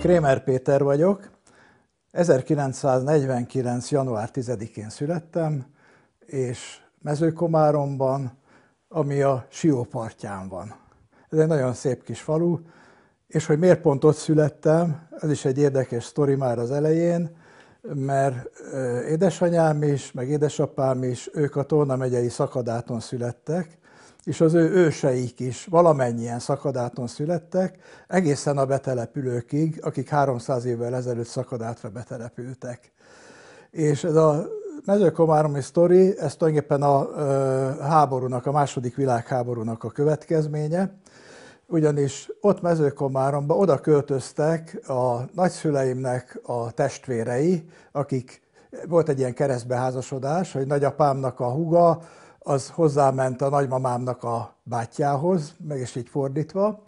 Krémer Péter vagyok. 1949. január 10-én születtem, és Mezőkomáromban, ami a Sió partján van. Ez egy nagyon szép kis falu, és hogy miért pont ott születtem, ez is egy érdekes sztori már az elején, mert édesanyám is, meg édesapám is, ők a Tóna megyei szakadáton születtek, és az ő őseik is valamennyien szakadáton születtek, egészen a betelepülőkig, akik 300 évvel ezelőtt szakadátra betelepültek. És ez a mezőkomáromi sztori, ez tulajdonképpen a háborúnak, a második világháborúnak a következménye, ugyanis ott mezőkomáromba oda költöztek a nagyszüleimnek a testvérei, akik volt egy ilyen keresztbeházasodás, hogy nagyapámnak a huga, az hozzáment a nagymamámnak a bátyjához, meg is így fordítva,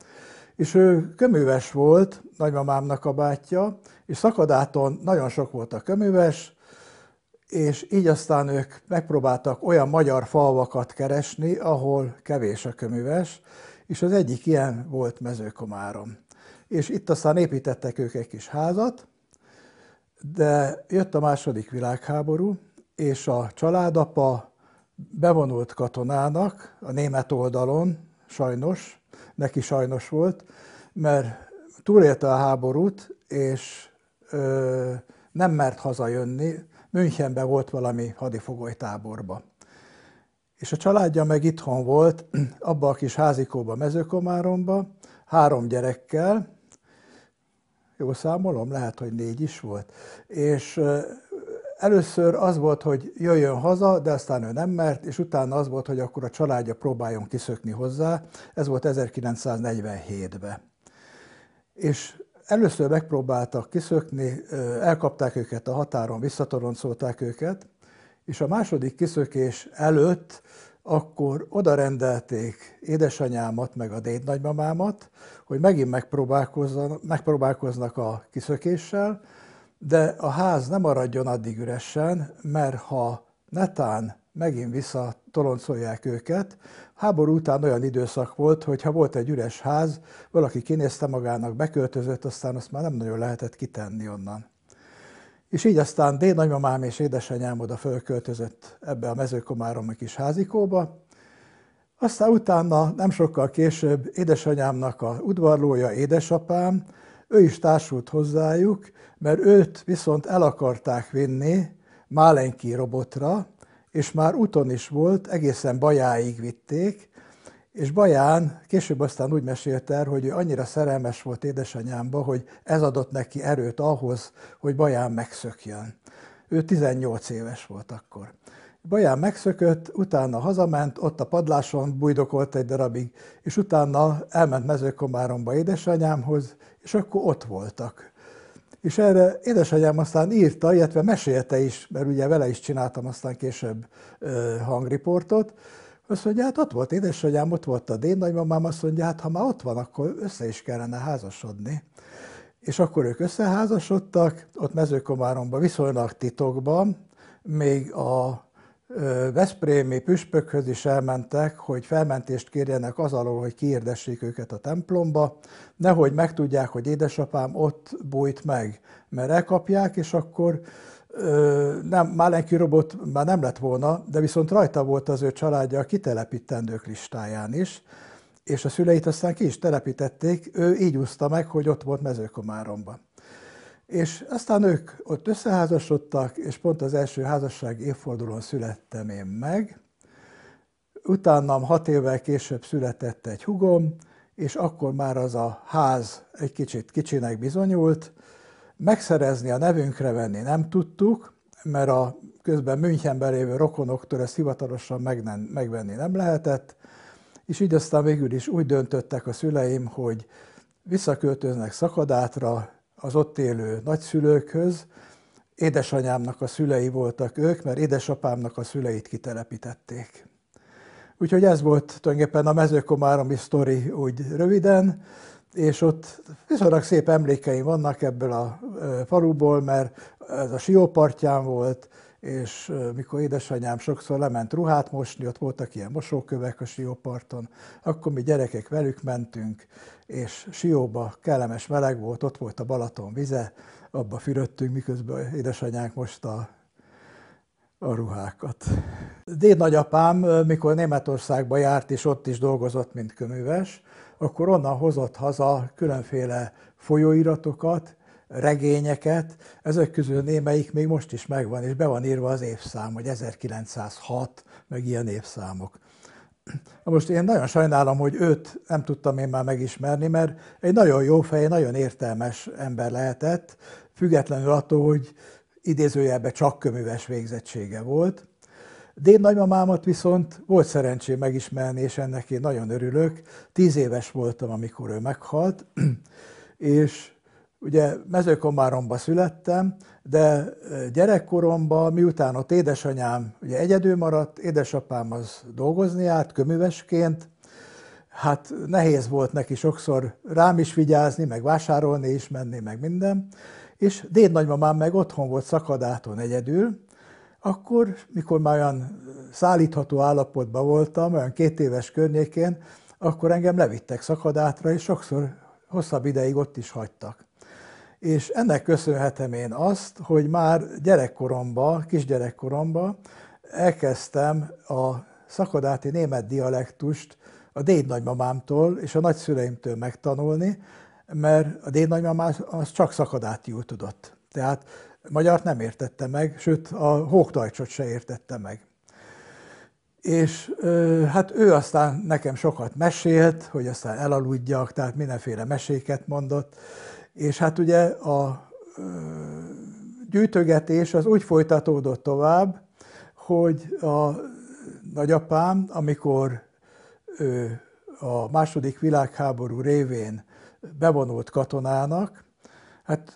és ő köműves volt, nagymamámnak a bátyja, és szakadáton nagyon sok volt a köműves, és így aztán ők megpróbáltak olyan magyar falvakat keresni, ahol kevés a köműves, és az egyik ilyen volt Mezőkomárom. És itt aztán építettek ők egy kis házat, de jött a második világháború, és a családapa bevonult katonának a német oldalon, sajnos, neki sajnos volt, mert túlélte a háborút, és ö, nem mert hazajönni, Münchenben volt valami hadifogolytáborba. És a családja meg itthon volt, abba a kis házikóba, mezőkomáromba, három gyerekkel, jó számolom, lehet, hogy négy is volt, és Először az volt, hogy jöjjön haza, de aztán ő nem mert, és utána az volt, hogy akkor a családja próbáljon kiszökni hozzá. Ez volt 1947-ben. És először megpróbáltak kiszökni, elkapták őket a határon, visszatoroncolták őket, és a második kiszökés előtt akkor oda rendelték édesanyámat, meg a dédnagymamámat, hogy megint megpróbálkoznak a kiszökéssel, de a ház nem maradjon addig üresen, mert ha netán megint visszatoloncolják őket. Háború után olyan időszak volt, hogy ha volt egy üres ház, valaki kinézte magának, beköltözött, aztán azt már nem nagyon lehetett kitenni onnan. És így aztán nagymamám és édesanyám oda fölköltözött ebbe a mezőkomáromi kis házikóba. Aztán utána, nem sokkal később, édesanyámnak a udvarlója, édesapám, ő is társult hozzájuk, mert őt viszont el akarták vinni Málenki robotra, és már úton is volt, egészen Bajáig vitték, és Baján később aztán úgy mesélt el, hogy ő annyira szerelmes volt édesanyámba, hogy ez adott neki erőt ahhoz, hogy Baján megszökjön. Ő 18 éves volt akkor. Baján megszökött, utána hazament, ott a padláson bujdokolt egy darabig, és utána elment mezőkomáromba édesanyámhoz, és akkor ott voltak. És erre édesanyám aztán írta, illetve mesélte is, mert ugye vele is csináltam aztán később hangriportot, azt mondja, hát ott volt édesanyám, ott volt a dén nagymamám, azt mondja, hát ha már ott van, akkor össze is kellene házasodni. És akkor ők összeházasodtak, ott mezőkomáromban viszonylag titokban, még a Veszprémi püspökhöz is elmentek, hogy felmentést kérjenek az alól, hogy kiirdessék őket a templomba, nehogy megtudják, hogy édesapám ott bújt meg, mert elkapják, és akkor nem, Málenki robot már nem lett volna, de viszont rajta volt az ő családja a kitelepítendők listáján is, és a szüleit aztán ki is telepítették, ő így úszta meg, hogy ott volt Mezőkomáromban. És aztán ők ott összeházasodtak, és pont az első házasság évfordulón születtem én meg. Utánam hat évvel később született egy hugom, és akkor már az a ház egy kicsit kicsinek bizonyult. Megszerezni a nevünkre venni nem tudtuk, mert a közben Münchenben lévő rokonoktól ezt hivatalosan meg nem, megvenni nem lehetett, és így aztán végül is úgy döntöttek a szüleim, hogy visszaköltöznek szakadátra, az ott élő nagyszülőkhöz. Édesanyámnak a szülei voltak ők, mert édesapámnak a szüleit kitelepítették. Úgyhogy ez volt tulajdonképpen a mezőkomáromi sztori úgy röviden, és ott viszonylag szép emlékeim vannak ebből a faluból, mert ez a siópartján volt, és mikor édesanyám sokszor lement ruhát mosni, ott voltak ilyen mosókövek a sióparton, akkor mi gyerekek velük mentünk, és Sióba kellemes meleg volt, ott volt a Balaton vize, abba fürödtünk, miközben édesanyánk most a, a ruhákat. Déd nagyapám, mikor Németországba járt, és ott is dolgozott, mint köműves, akkor onnan hozott haza különféle folyóiratokat, regényeket, ezek közül némelyik még most is megvan, és be van írva az évszám, hogy 1906, meg ilyen évszámok. Na most én nagyon sajnálom, hogy őt nem tudtam én már megismerni, mert egy nagyon jó fej, nagyon értelmes ember lehetett, függetlenül attól, hogy idézőjelben csak köműves végzettsége volt. Dén nagymamámat viszont volt szerencsém megismerni, és ennek én nagyon örülök. Tíz éves voltam, amikor ő meghalt, és Ugye mezőkomáromba születtem, de e, gyerekkoromban, miután ott édesanyám ugye egyedül maradt, édesapám az dolgozni járt köművesként, hát nehéz volt neki sokszor rám is vigyázni, meg vásárolni is menni, meg minden, és dédnagymamám meg otthon volt szakadáton egyedül, akkor, mikor már olyan szállítható állapotban voltam, olyan két éves környékén, akkor engem levittek szakadátra, és sokszor hosszabb ideig ott is hagytak és ennek köszönhetem én azt, hogy már gyerekkoromban, kisgyerekkoromban elkezdtem a szakadáti német dialektust a dédnagymamámtól és a nagyszüleimtől megtanulni, mert a déd az csak szakadátiul tudott. Tehát magyar nem értette meg, sőt a hóktajcsot se értette meg. És hát ő aztán nekem sokat mesélt, hogy aztán elaludjak, tehát mindenféle meséket mondott, és hát ugye a gyűjtögetés az úgy folytatódott tovább, hogy a nagyapám, amikor ő a második világháború révén bevonult katonának, hát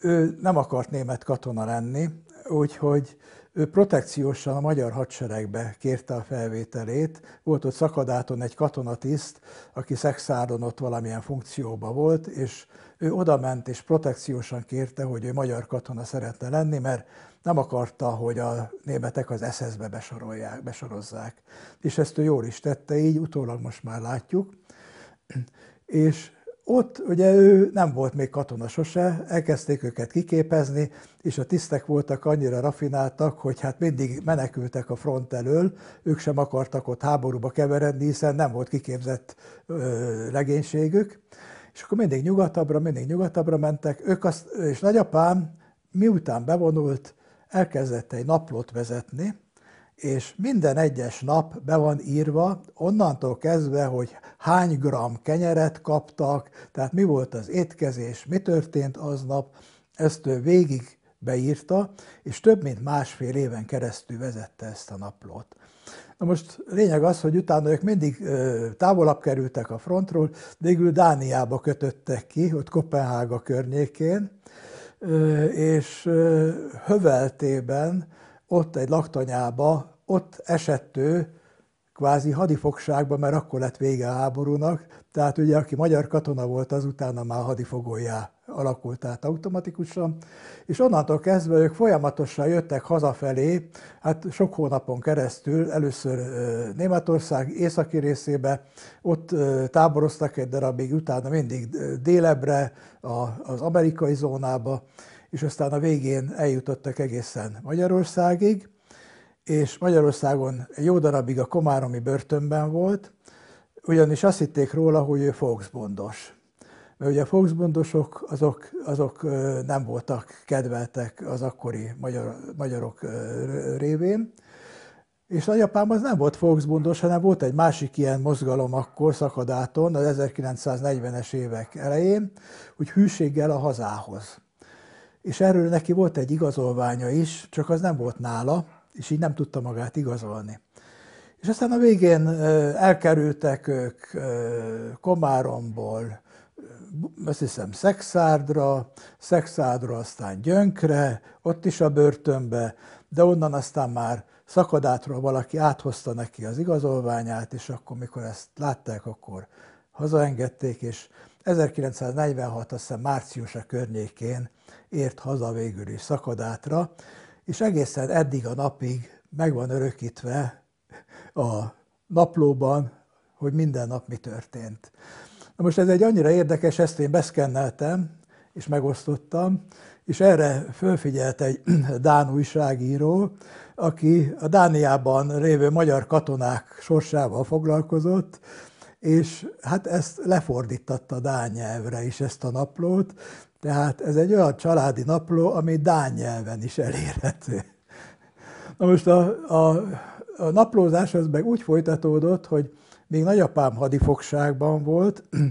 ő nem akart német katona lenni, úgyhogy ő protekciósan a magyar hadseregbe kérte a felvételét. Volt ott szakadáton egy katonatiszt, aki Szexárdon ott valamilyen funkcióban volt, és ő odament és protekciósan kérte, hogy ő magyar katona szeretne lenni, mert nem akarta, hogy a németek az SS-be besorolják, besorozzák. És ezt ő jól is tette, így utólag most már látjuk. És ott ugye ő nem volt még katona sose, elkezdték őket kiképezni, és a tisztek voltak annyira rafináltak, hogy hát mindig menekültek a front elől, ők sem akartak ott háborúba keveredni, hiszen nem volt kiképzett ö, legénységük és akkor mindig nyugatabbra, mindig nyugatabbra mentek, ők azt, és nagyapám miután bevonult, elkezdett egy naplót vezetni, és minden egyes nap be van írva, onnantól kezdve, hogy hány gram kenyeret kaptak, tehát mi volt az étkezés, mi történt aznap, ezt ő végig beírta, és több mint másfél éven keresztül vezette ezt a naplót. Na most lényeg az, hogy utána ők mindig távolabb kerültek a frontról, végül Dániába kötöttek ki, ott Kopenhága környékén, és Höveltében, ott egy laktanyába, ott esett ő kvázi hadifogságba, mert akkor lett vége a háborúnak, tehát ugye aki magyar katona volt, az utána már hadifogójá alakult át automatikusan, és onnantól kezdve ők folyamatosan jöttek hazafelé, hát sok hónapon keresztül, először Németország északi részébe, ott táboroztak egy darabig, utána mindig délebre, az amerikai zónába, és aztán a végén eljutottak egészen Magyarországig, és Magyarországon jó darabig a Komáromi börtönben volt, ugyanis azt hitték róla, hogy ő foxbondos. Mert ugye a foxbondosok azok, azok nem voltak kedveltek az akkori magyar, magyarok révén, és nagyapám az nem volt foxbondos, hanem volt egy másik ilyen mozgalom akkor szakadáton, az 1940-es évek elején, hogy hűséggel a hazához. És erről neki volt egy igazolványa is, csak az nem volt nála, és így nem tudta magát igazolni. És aztán a végén elkerültek ők Komáromból, azt hiszem Szexárdra, Szexárdra aztán Gyönkre, ott is a börtönbe, de onnan aztán már szakadátról valaki áthozta neki az igazolványát, és akkor, mikor ezt látták, akkor hazaengedték, és 1946, azt hiszem márciusa környékén ért haza végül is szakadátra, és egészen eddig a napig megvan örökítve a naplóban, hogy minden nap mi történt. Na most ez egy annyira érdekes, ezt én beszkenneltem, és megosztottam, és erre fölfigyelt egy dán újságíró, aki a Dániában révő magyar katonák sorsával foglalkozott, és hát ezt lefordítatta dán nyelvre is ezt a naplót, tehát ez egy olyan családi napló, ami dán nyelven is elérhető. Na most a, a, a naplózás az meg úgy folytatódott, hogy még nagyapám hadifogságban volt,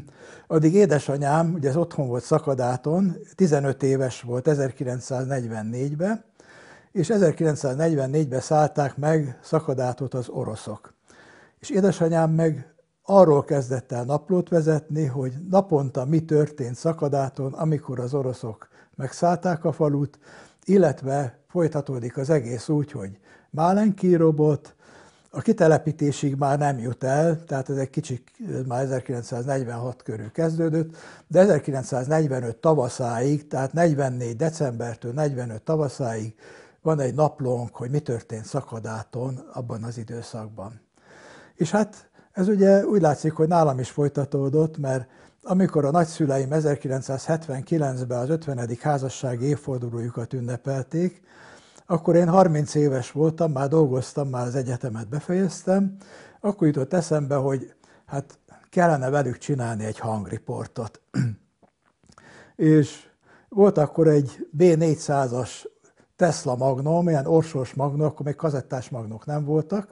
addig édesanyám, ugye ez otthon volt szakadáton, 15 éves volt 1944-ben, és 1944-ben szállták meg szakadátot az oroszok. És édesanyám meg arról kezdett el naplót vezetni, hogy naponta mi történt szakadáton, amikor az oroszok megszállták a falut, illetve folytatódik az egész úgy, hogy Málenki robot, a kitelepítésig már nem jut el, tehát ez egy kicsit már 1946 körül kezdődött, de 1945 tavaszáig, tehát 44 decembertől 45 tavaszáig van egy naplónk, hogy mi történt szakadáton abban az időszakban. És hát ez ugye úgy látszik, hogy nálam is folytatódott, mert amikor a nagyszüleim 1979-ben az 50. házasság évfordulójukat ünnepelték, akkor én 30 éves voltam, már dolgoztam, már az egyetemet befejeztem, akkor jutott eszembe, hogy hát kellene velük csinálni egy hangriportot. és volt akkor egy B400-as Tesla magnó, ilyen orsós magnó, akkor még kazettás magnók nem voltak,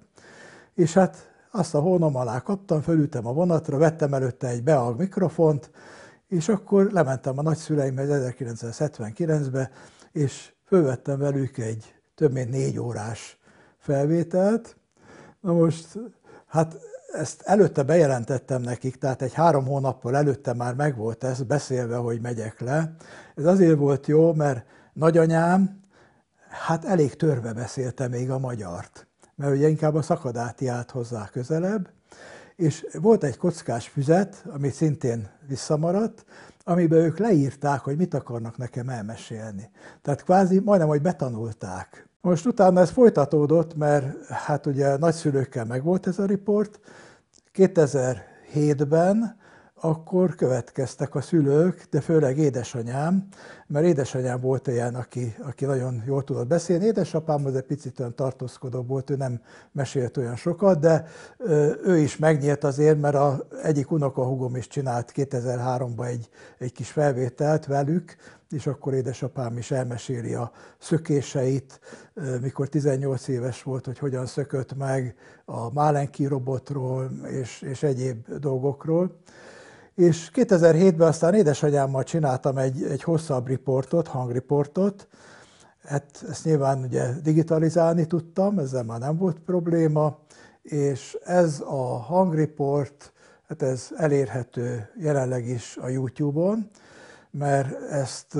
és hát azt a hónom alá kaptam, fölültem a vonatra, vettem előtte egy beag mikrofont, és akkor lementem a nagyszüleimhez 1979-be, és fölvettem velük egy több mint négy órás felvételt. Na most, hát ezt előtte bejelentettem nekik, tehát egy három hónappal előtte már megvolt ez, beszélve, hogy megyek le. Ez azért volt jó, mert nagyanyám, hát elég törve beszélte még a magyart mert ugye inkább a szakadáti állt hozzá közelebb, és volt egy kockás füzet, ami szintén visszamaradt, amiben ők leírták, hogy mit akarnak nekem elmesélni. Tehát kvázi majdnem, hogy betanulták. Most utána ez folytatódott, mert hát ugye nagyszülőkkel megvolt ez a riport. 2007-ben akkor következtek a szülők, de főleg édesanyám, mert édesanyám volt olyan, aki, aki nagyon jól tudott beszélni. Édesapám az egy picit olyan tartózkodó volt, ő nem mesélt olyan sokat, de ő is megnyílt azért, mert a, egyik unokahúgom is csinált 2003-ban egy, egy kis felvételt velük, és akkor édesapám is elmeséli a szökéseit, mikor 18 éves volt, hogy hogyan szökött meg a Málenki robotról és, és egyéb dolgokról és 2007-ben aztán édesanyámmal csináltam egy, egy hosszabb riportot, hangriportot, hát ezt nyilván ugye digitalizálni tudtam, ezzel már nem volt probléma, és ez a hangriport, hát ez elérhető jelenleg is a YouTube-on, mert ezt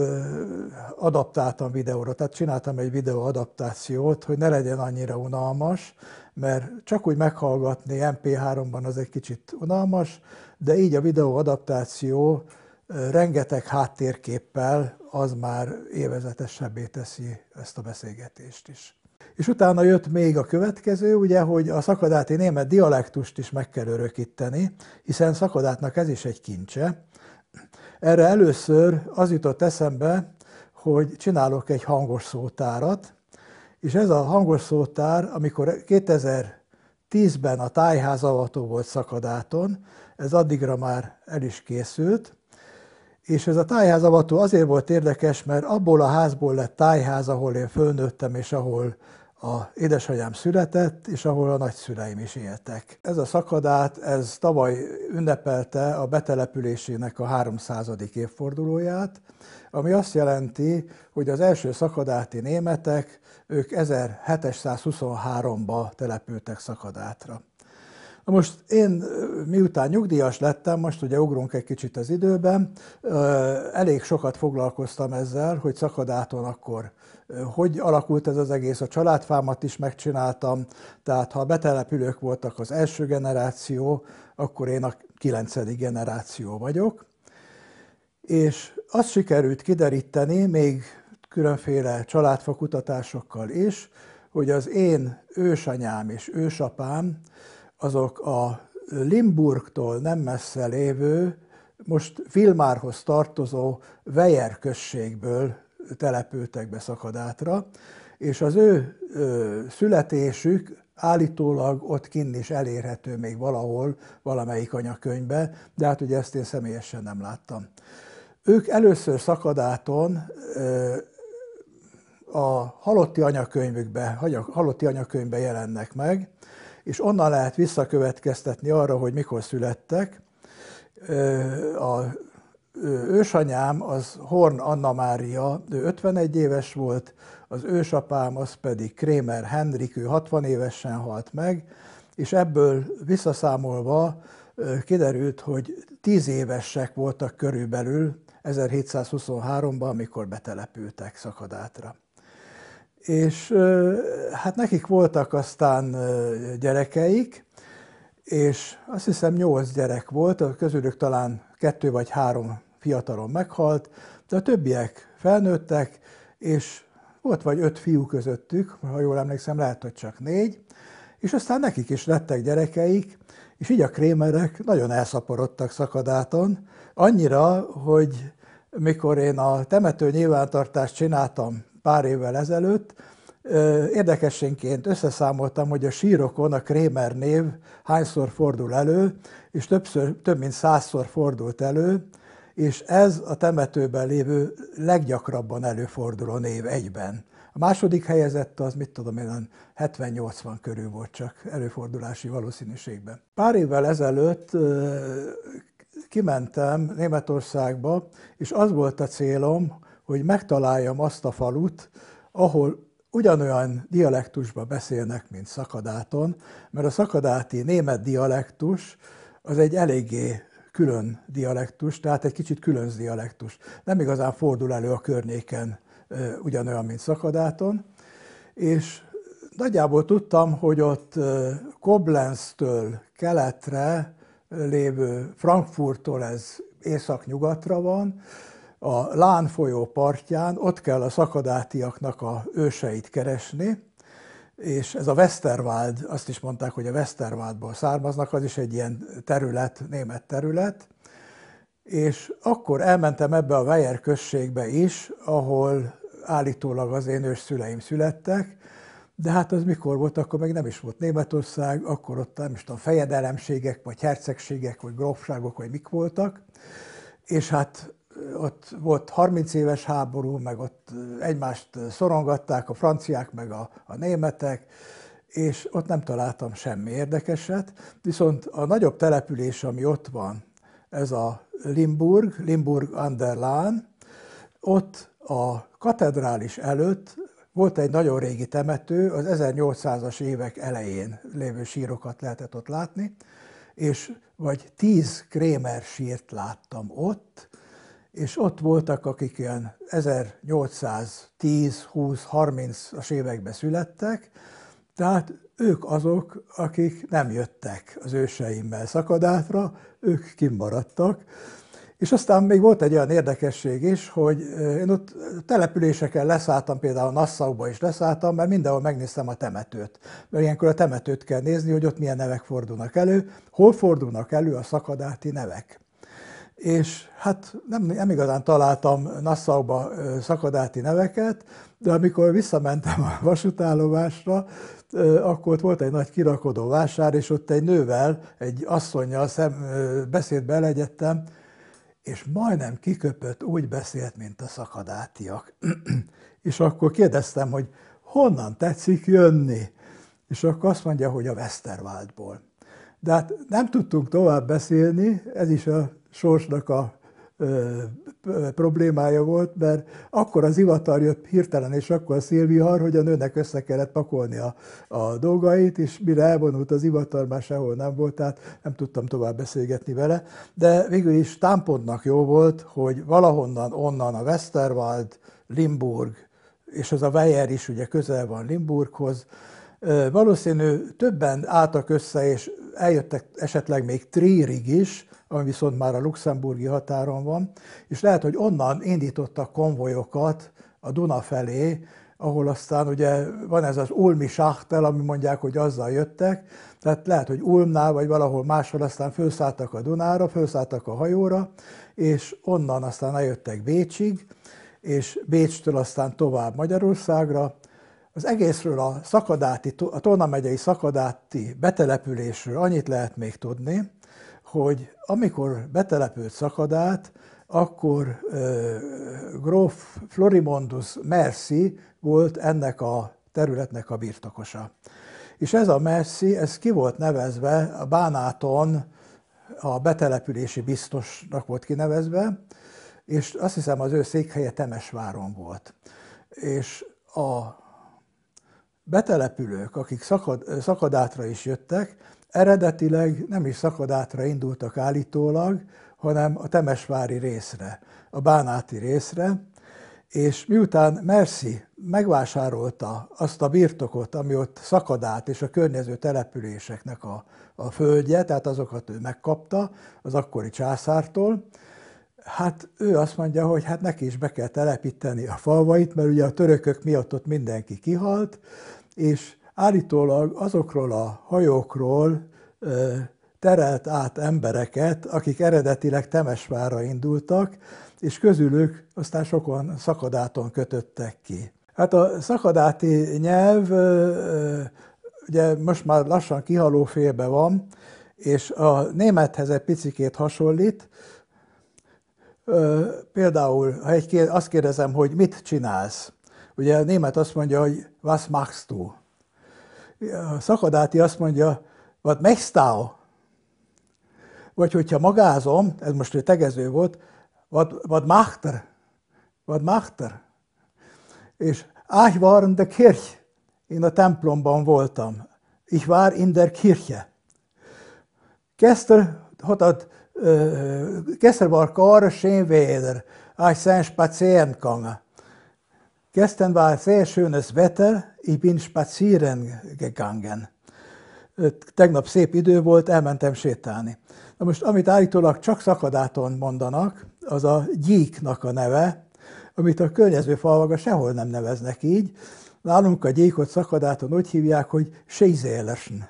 adaptáltam videóra, tehát csináltam egy videó adaptációt, hogy ne legyen annyira unalmas, mert csak úgy meghallgatni MP3-ban az egy kicsit unalmas, de így a videó adaptáció rengeteg háttérképpel az már évezetesebbé teszi ezt a beszélgetést is. És utána jött még a következő, ugye, hogy a szakadáti német dialektust is meg kell örökíteni, hiszen szakadátnak ez is egy kincse. Erre először az jutott eszembe, hogy csinálok egy hangos szótárat, és ez a hangos szótár, amikor 2000 Tízben a avató volt szakadáton, ez addigra már el is készült, és ez a avató azért volt érdekes, mert abból a házból lett tájház, ahol én fölnőttem, és ahol a édesanyám született, és ahol a nagyszüleim is éltek. Ez a szakadát, ez tavaly ünnepelte a betelepülésének a 300. évfordulóját, ami azt jelenti, hogy az első szakadáti németek, ők 1723-ba települtek szakadátra. Na most én miután nyugdíjas lettem, most ugye ugrunk egy kicsit az időben, elég sokat foglalkoztam ezzel, hogy szakadáton akkor hogy alakult ez az egész, a családfámat is megcsináltam, tehát ha a betelepülők voltak az első generáció, akkor én a kilencedik generáció vagyok. És azt sikerült kideríteni, még különféle családfakutatásokkal is, hogy az én ősanyám és ősapám azok a Limburgtól nem messze lévő, most Vilmárhoz tartozó Vejer községből települtek be szakadátra, és az ő ö, születésük állítólag ott kinn is elérhető még valahol, valamelyik anyakönyvbe, de hát ugye ezt én személyesen nem láttam. Ők először szakadáton ö, a halotti anyakönyvükbe, halotti anyakönyvbe jelennek meg, és onnan lehet visszakövetkeztetni arra, hogy mikor születtek. A ősanyám az Horn Anna Mária, ő 51 éves volt, az ősapám az pedig Krémer Henrik, ő 60 évesen halt meg, és ebből visszaszámolva kiderült, hogy 10 évesek voltak körülbelül 1723-ban, amikor betelepültek szakadátra. És hát nekik voltak aztán gyerekeik, és azt hiszem nyolc gyerek volt, közülük talán kettő vagy három fiatalon meghalt, de a többiek felnőttek, és volt vagy öt fiú közöttük, ha jól emlékszem, lehet, hogy csak négy, és aztán nekik is lettek gyerekeik, és így a krémerek nagyon elszaporodtak szakadáton, annyira, hogy mikor én a temető nyilvántartást csináltam pár évvel ezelőtt, Érdekességként összeszámoltam, hogy a sírokon a Krémer név hányszor fordul elő, és többször, több mint százszor fordult elő, és ez a temetőben lévő leggyakrabban előforduló név egyben. A második helyezett az, mit tudom én, 70-80 körül volt csak előfordulási valószínűségben. Pár évvel ezelőtt kimentem Németországba, és az volt a célom, hogy megtaláljam azt a falut, ahol ugyanolyan dialektusban beszélnek, mint szakadáton, mert a szakadáti német dialektus az egy eléggé külön dialektus, tehát egy kicsit külön dialektus. Nem igazán fordul elő a környéken ugyanolyan, mint szakadáton, és nagyjából tudtam, hogy ott Koblenztől keletre lévő Frankfurttól ez észak-nyugatra van, a Lán folyó partján, ott kell a szakadátiaknak a őseit keresni, és ez a Westerwald, azt is mondták, hogy a Westerwaldból származnak, az is egy ilyen terület, német terület, és akkor elmentem ebbe a Weyer községbe is, ahol állítólag az én ős szüleim születtek, de hát az mikor volt, akkor még nem is volt Németország, akkor ott nem is tudom, fejedelemségek, vagy hercegségek, vagy grófságok, vagy mik voltak, és hát ott volt 30 éves háború, meg ott egymást szorongatták a franciák, meg a, a németek, és ott nem találtam semmi érdekeset. Viszont a nagyobb település, ami ott van, ez a Limburg, Limburg an der Lahn, ott a katedrális előtt volt egy nagyon régi temető, az 1800-as évek elején lévő sírokat lehetett ott látni, és vagy tíz Krémer sírt láttam ott, és ott voltak, akik ilyen 1810, 20, 30 as években születtek, tehát ők azok, akik nem jöttek az őseimmel szakadátra, ők kimaradtak. És aztán még volt egy olyan érdekesség is, hogy én ott településeken leszálltam, például Nassauba is leszálltam, mert mindenhol megnéztem a temetőt. Mert ilyenkor a temetőt kell nézni, hogy ott milyen nevek fordulnak elő, hol fordulnak elő a szakadáti nevek és hát nem, nem igazán találtam Nassauba szakadáti neveket, de amikor visszamentem a vasútállomásra, akkor ott volt egy nagy kirakodó vásár, és ott egy nővel, egy asszonynal szem, beszédbe elegyedtem, és majdnem kiköpött, úgy beszélt, mint a szakadátiak. és akkor kérdeztem, hogy honnan tetszik jönni? És akkor azt mondja, hogy a Westerwaldból. De hát nem tudtunk tovább beszélni, ez is a sorsnak a ö, problémája volt, mert akkor az ivatar jött hirtelen, és akkor a szélvihar, hogy a nőnek össze kellett pakolni a, a dolgait, és mire elvonult az ivatar, már sehol nem volt, tehát nem tudtam tovább beszélgetni vele. De végül is támpontnak jó volt, hogy valahonnan, onnan a Westerwald, Limburg, és az a Weyer is ugye közel van Limburghoz, valószínű többen álltak össze, és eljöttek esetleg még Trierig is, ami viszont már a luxemburgi határon van, és lehet, hogy onnan indítottak konvojokat a Duna felé, ahol aztán ugye van ez az Ulmi sáhtel, ami mondják, hogy azzal jöttek, tehát lehet, hogy Ulmnál vagy valahol máshol aztán felszálltak a Dunára, felszálltak a hajóra, és onnan aztán eljöttek Bécsig, és Bécstől aztán tovább Magyarországra. Az egészről a, szakadáti, a Tolna megyei szakadáti betelepülésről annyit lehet még tudni, hogy amikor betelepült szakadát, akkor gróf Florimondus Merci volt ennek a területnek a birtokosa. És ez a Merci, ez ki volt nevezve a Bánáton, a betelepülési biztosnak volt kinevezve, és azt hiszem az ő székhelye Temesváron volt. És a betelepülők, akik szakad, szakadátra is jöttek, Eredetileg nem is szakadátra indultak állítólag, hanem a Temesvári részre, a Bánáti részre, és miután Merci megvásárolta azt a birtokot, ami ott szakadát és a környező településeknek a, a földje, tehát azokat ő megkapta az akkori császártól, hát ő azt mondja, hogy hát neki is be kell telepíteni a falvait, mert ugye a törökök miatt ott mindenki kihalt, és állítólag azokról a hajókról terelt át embereket, akik eredetileg Temesvárra indultak, és közülük aztán sokan szakadáton kötöttek ki. Hát a szakadáti nyelv ugye most már lassan kihaló félbe van, és a némethez egy picikét hasonlít. Például, ha egy, azt kérdezem, hogy mit csinálsz? Ugye a német azt mondja, hogy was machst du? a szakadáti azt mondja, vagy megsztáó, vagy hogyha magázom, ez most egy tegező volt, vagy, vad machter, vagy machter. És ich war in der Kirch, én a templomban voltam. Ich war in der Kirche. Gestern hat er, war gar schön Wetter, ich bin spazieren Gestern war er sehr schönes Wetter, ich bin spazieren gegangen. Äh, tegnap szép idő volt, elmentem sétálni. Na most, amit állítólag csak szakadáton mondanak, az a gyíknak a neve, amit a környező falvaga sehol nem neveznek így. Nálunk a gyíkot szakadáton úgy hívják, hogy sézélesen.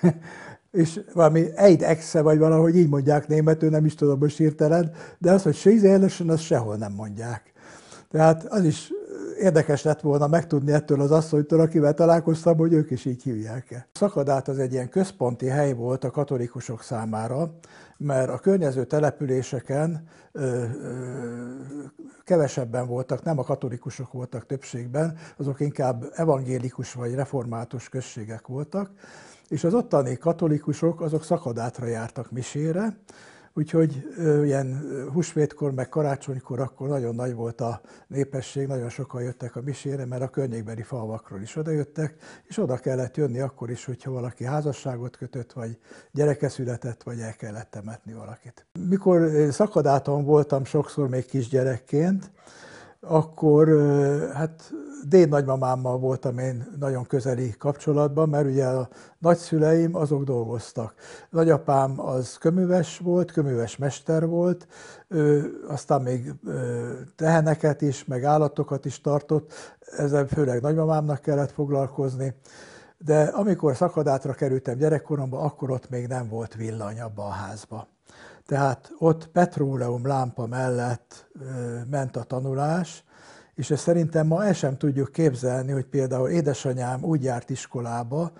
és valami egy exe, vagy valahogy így mondják németül, nem is tudom hogy sírtelen, de az, hogy sézélesen, azt sehol nem mondják. Tehát az is érdekes lett volna megtudni ettől az asszonytól, akivel találkoztam, hogy ők is így hívják-e. Szakadát az egy ilyen központi hely volt a katolikusok számára, mert a környező településeken ö, ö, kevesebben voltak, nem a katolikusok voltak többségben, azok inkább evangélikus vagy református községek voltak, és az ottani katolikusok azok szakadátra jártak misére, Úgyhogy ilyen húsvétkor, meg karácsonykor akkor nagyon nagy volt a népesség, nagyon sokan jöttek a misére, mert a környékbeli falvakról is odajöttek, és oda kellett jönni akkor is, hogyha valaki házasságot kötött, vagy gyereke született, vagy el kellett temetni valakit. Mikor szakadáton voltam sokszor még kisgyerekként, akkor hát déd nagymamámmal voltam én nagyon közeli kapcsolatban, mert ugye a nagyszüleim azok dolgoztak. Nagyapám az köműves volt, köműves mester volt, ő, aztán még teheneket is, meg állatokat is tartott, ezzel főleg nagymamámnak kellett foglalkozni. De amikor szakadátra kerültem gyerekkoromban, akkor ott még nem volt villany abba a házba. Tehát ott petróleum lámpa mellett ment a tanulás, és ezt szerintem ma el sem tudjuk képzelni, hogy például édesanyám úgy járt iskolába,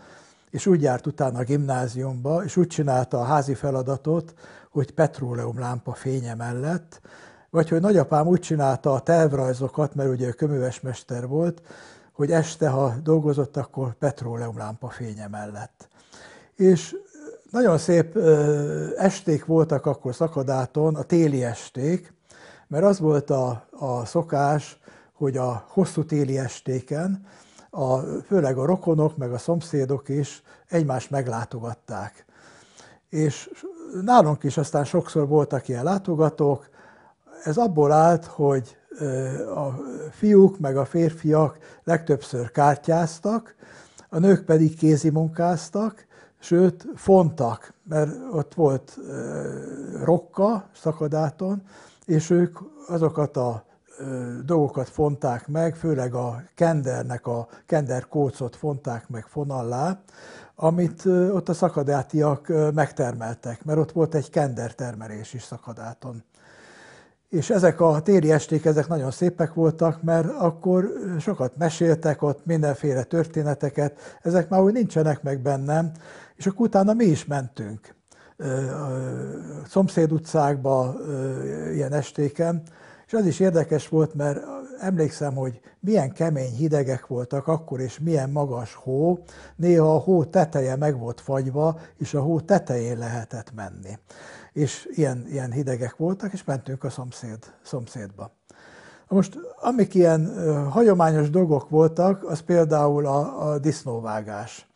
és úgy járt utána a gimnáziumba, és úgy csinálta a házi feladatot, hogy petróleum lámpa fénye mellett, vagy hogy nagyapám úgy csinálta a tervrajzokat, mert ugye ő köműves mester volt, hogy este, ha dolgozott, akkor petróleum lámpa fénye mellett. És nagyon szép esték voltak akkor szakadáton, a téli esték, mert az volt a, a szokás, hogy a hosszú téli estéken, a, főleg a rokonok, meg a szomszédok is egymást meglátogatták. És nálunk is aztán sokszor voltak ilyen látogatók. Ez abból állt, hogy a fiúk meg a férfiak legtöbbször kártyáztak, a nők pedig kézi munkáztak, sőt, fontak, mert ott volt rokka szakadáton, és ők azokat a dolgokat fonták meg, főleg a kendernek a kenderkócot fonták meg fonallá, amit ott a szakadátiak megtermeltek, mert ott volt egy kendertermelés is szakadáton. És ezek a téli esték, ezek nagyon szépek voltak, mert akkor sokat meséltek ott mindenféle történeteket, ezek már úgy nincsenek meg bennem, és akkor utána mi is mentünk szomszéd utcákba, ilyen estéken, és az is érdekes volt, mert emlékszem, hogy milyen kemény hidegek voltak akkor, és milyen magas hó. Néha a hó teteje meg volt fagyva, és a hó tetején lehetett menni. És ilyen, ilyen hidegek voltak, és mentünk a szomszéd, szomszédba. Most, amik ilyen hagyományos dolgok voltak, az például a, a disznóvágás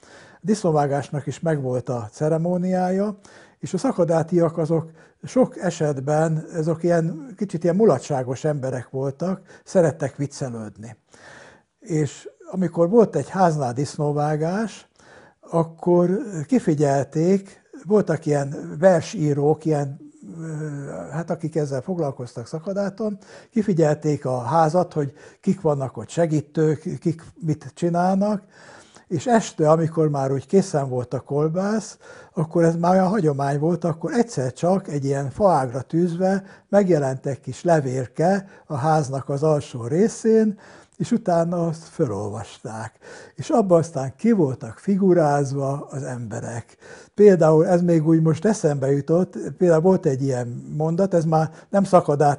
disznóvágásnak is megvolt a ceremóniája, és a szakadátiak azok sok esetben, azok ilyen kicsit ilyen mulatságos emberek voltak, szerettek viccelődni. És amikor volt egy háznál disznóvágás, akkor kifigyelték, voltak ilyen versírók, ilyen hát akik ezzel foglalkoztak szakadáton, kifigyelték a házat, hogy kik vannak ott segítők, kik mit csinálnak, és este, amikor már úgy készen volt a kolbász, akkor ez már olyan hagyomány volt, akkor egyszer csak egy ilyen faágra tűzve megjelentek kis levérke a háznak az alsó részén, és utána azt felolvasták. És abban aztán ki voltak figurázva az emberek. Például ez még úgy most eszembe jutott, például volt egy ilyen mondat, ez már nem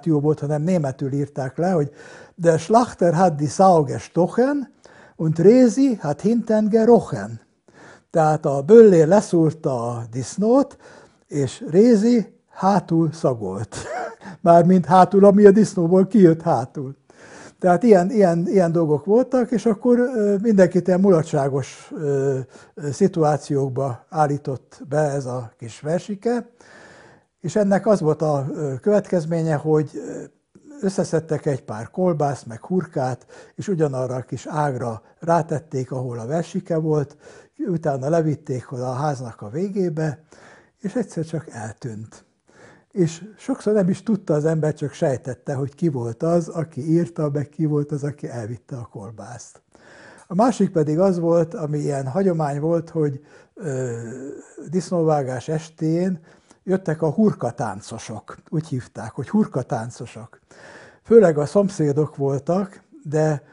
jó volt, hanem németül írták le, hogy de Schlachter hat die Sauge stochen, und Rézi hat hinten gerochen. Tehát a böllé leszúrta a disznót, és Rézi hátul szagolt. Mármint hátul, ami a disznóból kijött hátul. Tehát ilyen, ilyen, ilyen dolgok voltak, és akkor mindenkit ilyen mulatságos szituációkba állított be ez a kis versike, és ennek az volt a következménye, hogy összeszedtek egy pár kolbászt, meg hurkát, és ugyanarra a kis ágra rátették, ahol a versike volt, utána levitték oda a háznak a végébe, és egyszer csak eltűnt. És sokszor nem is tudta az ember, csak sejtette, hogy ki volt az, aki írta, meg ki volt az, aki elvitte a kolbászt. A másik pedig az volt, ami ilyen hagyomány volt, hogy ö, disznóvágás estén jöttek a hurkatáncosok, úgy hívták, hogy hurkatáncosok. Főleg a szomszédok voltak, de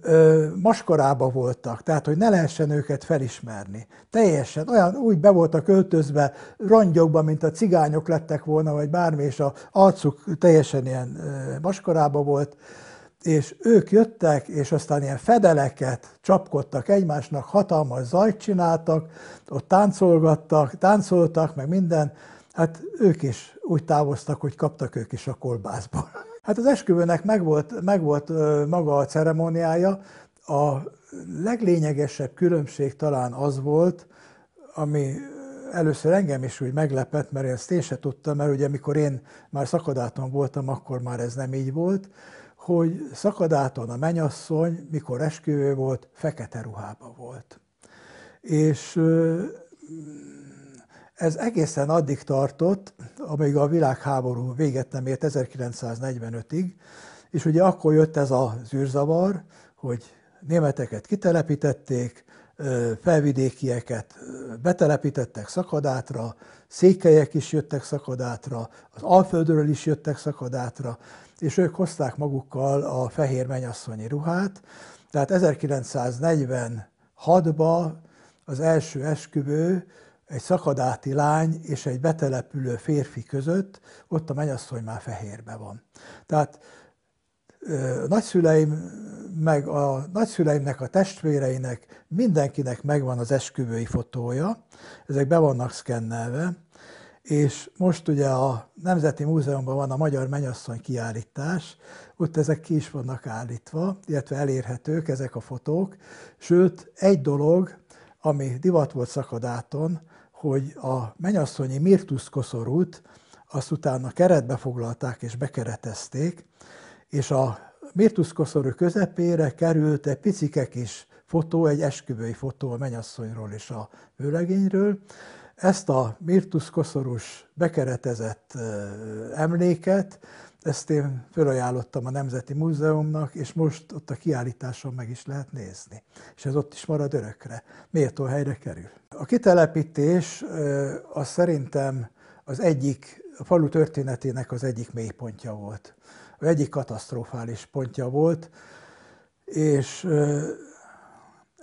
ö, maskorába voltak, tehát hogy ne lehessen őket felismerni. Teljesen, olyan úgy be voltak öltözve, rongyokban, mint a cigányok lettek volna, vagy bármi, és a arcuk teljesen ilyen ö, maskorába volt és ők jöttek, és aztán ilyen fedeleket csapkodtak egymásnak, hatalmas zajt csináltak, ott táncolgattak, táncoltak, meg minden, hát ők is úgy távoztak, hogy kaptak ők is a kolbászból. Hát az esküvőnek megvolt, megvolt maga a ceremóniája. A leglényegesebb különbség talán az volt, ami először engem is úgy meglepett, mert ezt én se tudtam, mert ugye amikor én már szakadáton voltam, akkor már ez nem így volt, hogy szakadáton a menyasszony, mikor esküvő volt, fekete ruhában volt. És ez egészen addig tartott, amíg a világháború véget nem ért 1945-ig, és ugye akkor jött ez az űrzavar, hogy németeket kitelepítették, felvidékieket betelepítettek szakadátra, székelyek is jöttek szakadátra, az Alföldről is jöttek szakadátra, és ők hozták magukkal a fehér menyasszonyi ruhát. Tehát 1946-ban az első esküvő egy szakadáti lány és egy betelepülő férfi között, ott a mennyasszony már fehérbe van. Tehát a nagyszüleim, meg a nagyszüleimnek, a testvéreinek, mindenkinek megvan az esküvői fotója, ezek be vannak szkennelve, és most ugye a Nemzeti Múzeumban van a Magyar Menyasszony kiállítás, ott ezek ki is vannak állítva, illetve elérhetők ezek a fotók, sőt egy dolog, ami divat volt szakadáton, hogy a menyasszonyi Mirtusz koszorút azt utána keretbe foglalták és bekeretezték, és a Mirtusz koszorú közepére került egy picike kis fotó, egy esküvői fotó a menyasszonyról és a vőlegényről. Ezt a Mirtusz koszorús bekeretezett emléket ezt én fölajánlottam a Nemzeti Múzeumnak, és most ott a kiállításon meg is lehet nézni. És ez ott is marad örökre. Méltó helyre kerül. A kitelepítés az szerintem az egyik, a falu történetének az egyik mélypontja volt. Az egyik katasztrofális pontja volt, és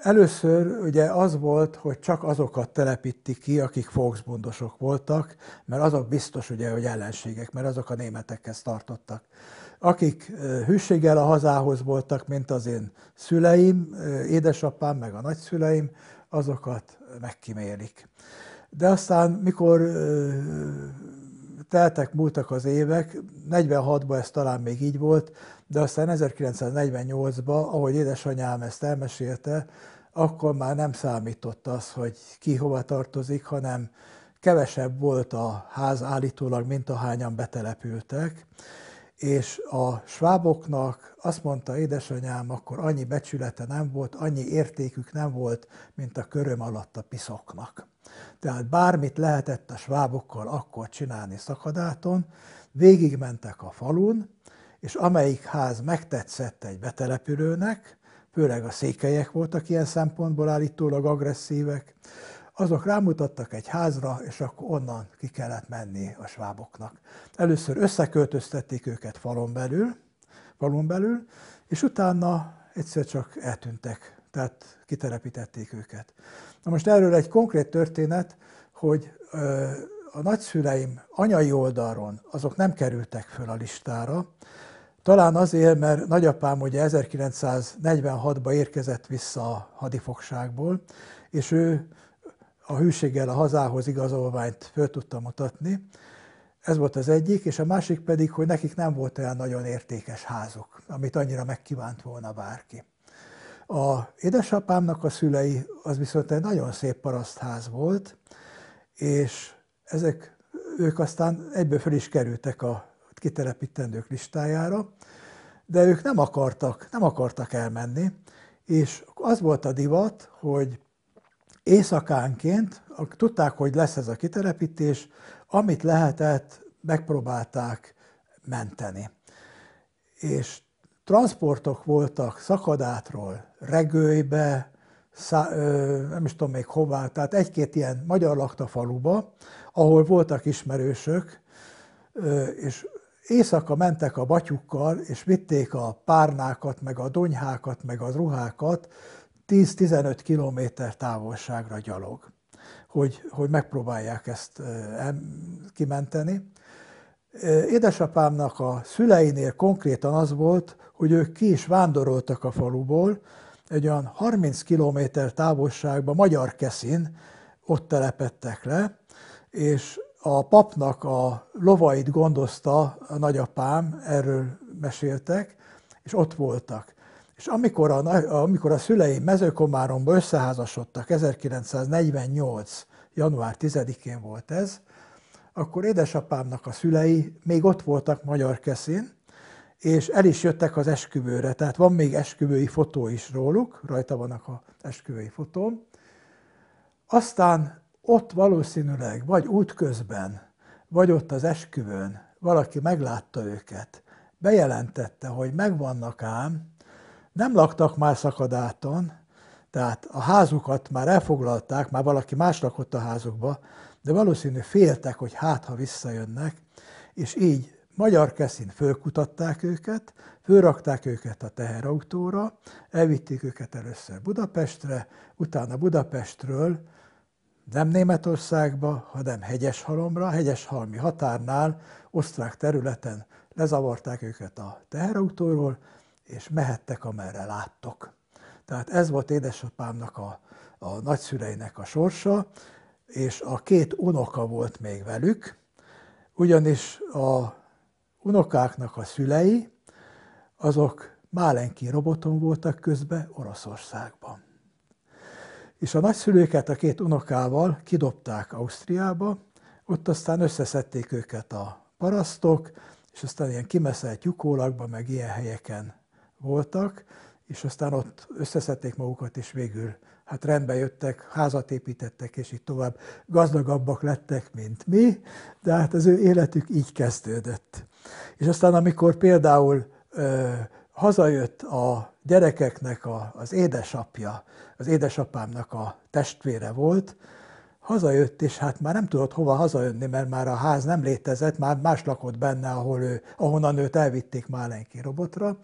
Először ugye az volt, hogy csak azokat telepítik ki, akik Volksbundosok voltak, mert azok biztos ugye, hogy ellenségek, mert azok a németekhez tartottak. Akik hűséggel a hazához voltak, mint az én szüleim, édesapám, meg a nagyszüleim, azokat megkímélik. De aztán, mikor teltek, múltak az évek, 46-ban ez talán még így volt, de aztán 1948-ban, ahogy édesanyám ezt elmesélte, akkor már nem számított az, hogy ki hova tartozik, hanem kevesebb volt a ház állítólag, mint ahányan betelepültek, és a sváboknak azt mondta édesanyám, akkor annyi becsülete nem volt, annyi értékük nem volt, mint a köröm alatt a piszoknak. Tehát bármit lehetett a svábokkal akkor csinálni szakadáton, végigmentek a falun, és amelyik ház megtetszett egy betelepülőnek, főleg a székelyek voltak ilyen szempontból állítólag agresszívek, azok rámutattak egy házra, és akkor onnan ki kellett menni a sváboknak. Először összeköltöztették őket falon belül, falon belül, és utána egyszer csak eltűntek, tehát kitelepítették őket. Na most erről egy konkrét történet, hogy a nagyszüleim anyai oldalon azok nem kerültek föl a listára, talán azért, mert nagyapám ugye 1946 ba érkezett vissza a hadifogságból, és ő a hűséggel a hazához igazolványt föl tudta mutatni. Ez volt az egyik, és a másik pedig, hogy nekik nem volt olyan nagyon értékes házuk, amit annyira megkívánt volna bárki. A édesapámnak a szülei, az viszont egy nagyon szép parasztház volt, és ezek, ők aztán egyből fel is kerültek a kitelepítendők listájára, de ők nem akartak, nem akartak elmenni, és az volt a divat, hogy éjszakánként tudták, hogy lesz ez a kitelepítés, amit lehetett, megpróbálták menteni. És transportok voltak szakadátról, regőjbe, szá, ö, nem is tudom még hová, tehát egy-két ilyen magyar lakta faluba, ahol voltak ismerősök, ö, és éjszaka mentek a batyukkal, és vitték a párnákat, meg a donyhákat, meg a ruhákat 10-15 kilométer távolságra gyalog, hogy, hogy megpróbálják ezt kimenteni. Édesapámnak a szüleinél konkrétan az volt, hogy ők ki is vándoroltak a faluból, egy olyan 30 kilométer távolságban, Magyar Keszin, ott telepettek le, és a papnak a lovait gondozta a nagyapám, erről meséltek, és ott voltak. És amikor a, amikor a szüleim mezőkomáromba összeházasodtak, 1948. január 10-én volt ez, akkor édesapámnak a szülei még ott voltak magyar keszin, és el is jöttek az esküvőre, tehát van még esküvői fotó is róluk, rajta vannak az esküvői fotóm. Aztán ott valószínűleg vagy útközben, vagy ott az esküvőn valaki meglátta őket, bejelentette, hogy megvannak ám, nem laktak már szakadáton, tehát a házukat már elfoglalták, már valaki más lakott a házukba, de valószínű féltek, hogy hát, ha visszajönnek, és így magyar keszin fölkutatták őket, fölrakták őket a teherautóra, elvitték őket először Budapestre, utána Budapestről nem Németországba, hanem Hegyeshalomra, Hegyeshalmi határnál, osztrák területen lezavarták őket a teherautóról, és mehettek, amerre láttok. Tehát ez volt édesapámnak, a, a nagyszüleinek a sorsa, és a két unoka volt még velük, ugyanis a unokáknak a szülei, azok Málenki roboton voltak közben Oroszországban és a nagyszülőket a két unokával kidobták Ausztriába, ott aztán összeszedték őket a parasztok, és aztán ilyen kimeszelt lyukólakban, meg ilyen helyeken voltak, és aztán ott összeszedték magukat, és végül hát rendbe jöttek, házat építettek, és így tovább gazdagabbak lettek, mint mi, de hát az ő életük így kezdődött. És aztán, amikor például hazajött a gyerekeknek a, az édesapja, az édesapámnak a testvére volt, hazajött, és hát már nem tudott hova hazajönni, mert már a ház nem létezett, már más lakott benne, ahol ő, ahonnan őt elvitték Málenki robotra.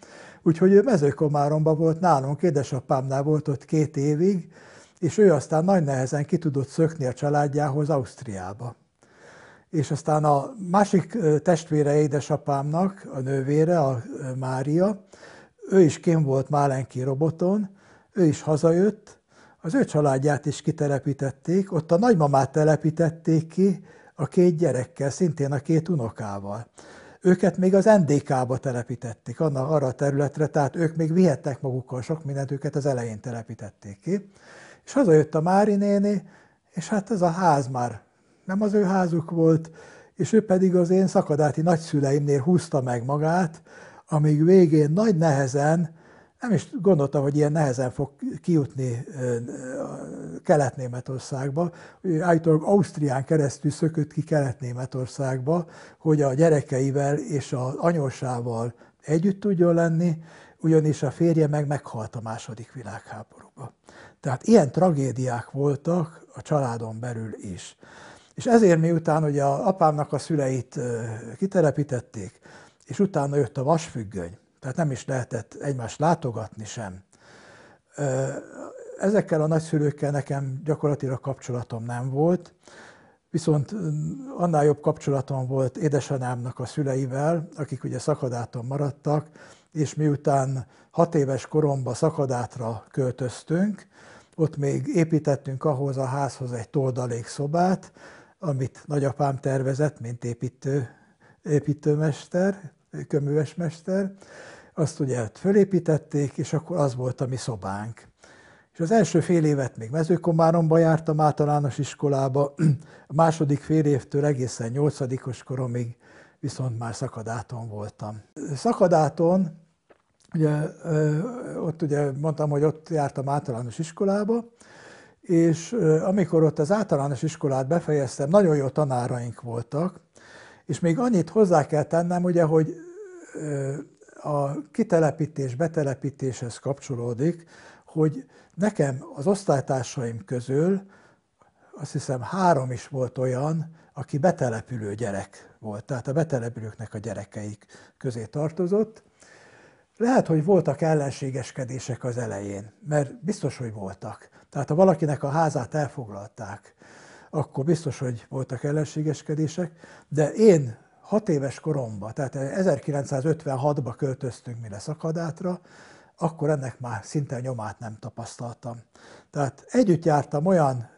Úgyhogy ő mezőkomáromban volt nálunk, édesapámnál volt ott két évig, és ő aztán nagy nehezen ki tudott szökni a családjához Ausztriába és aztán a másik testvére édesapámnak, a nővére, a Mária, ő is kém volt Málenki roboton, ő is hazajött, az ő családját is kitelepítették, ott a nagymamát telepítették ki a két gyerekkel, szintén a két unokával. Őket még az NDK-ba telepítették, annak arra a területre, tehát ők még vihettek magukkal sok mindent, őket az elején telepítették ki. És hazajött a Mári néni, és hát ez a ház már nem az ő házuk volt, és ő pedig az én szakadáti nagyszüleimnél húzta meg magát, amíg végén nagy nehezen, nem is gondoltam, hogy ilyen nehezen fog kijutni Kelet-Németországba. állítólag Ausztrián keresztül szökött ki Kelet-Németországba, hogy a gyerekeivel és az anyósával együtt tudjon lenni, ugyanis a férje meg meghalt a második világháborúban. Tehát ilyen tragédiák voltak a családon belül is. És ezért miután ugye a apámnak a szüleit kitelepítették, és utána jött a vasfüggöny, tehát nem is lehetett egymást látogatni sem. Ezekkel a nagyszülőkkel nekem gyakorlatilag kapcsolatom nem volt, viszont annál jobb kapcsolatom volt édesanyámnak a szüleivel, akik ugye szakadáton maradtak, és miután hat éves koromban szakadátra költöztünk, ott még építettünk ahhoz a házhoz egy toldalékszobát, amit nagyapám tervezett, mint építő, építőmester, mester. Azt ugye fölépítették, és akkor az volt a mi szobánk. És az első fél évet még mezőkomáromba jártam általános iskolába, a második fél évtől egészen nyolcadikos koromig viszont már szakadáton voltam. Szakadáton, ugye, ott ugye mondtam, hogy ott jártam általános iskolába, és amikor ott az általános iskolát befejeztem, nagyon jó tanáraink voltak, és még annyit hozzá kell tennem, ugye, hogy a kitelepítés, betelepítéshez kapcsolódik, hogy nekem az osztálytársaim közül azt hiszem három is volt olyan, aki betelepülő gyerek volt, tehát a betelepülőknek a gyerekeik közé tartozott, lehet, hogy voltak ellenségeskedések az elején, mert biztos, hogy voltak. Tehát ha valakinek a házát elfoglalták, akkor biztos, hogy voltak ellenségeskedések, de én hat éves koromban, tehát 1956-ba költöztünk mi leszakadátra, akkor ennek már szinte nyomát nem tapasztaltam. Tehát együtt jártam olyan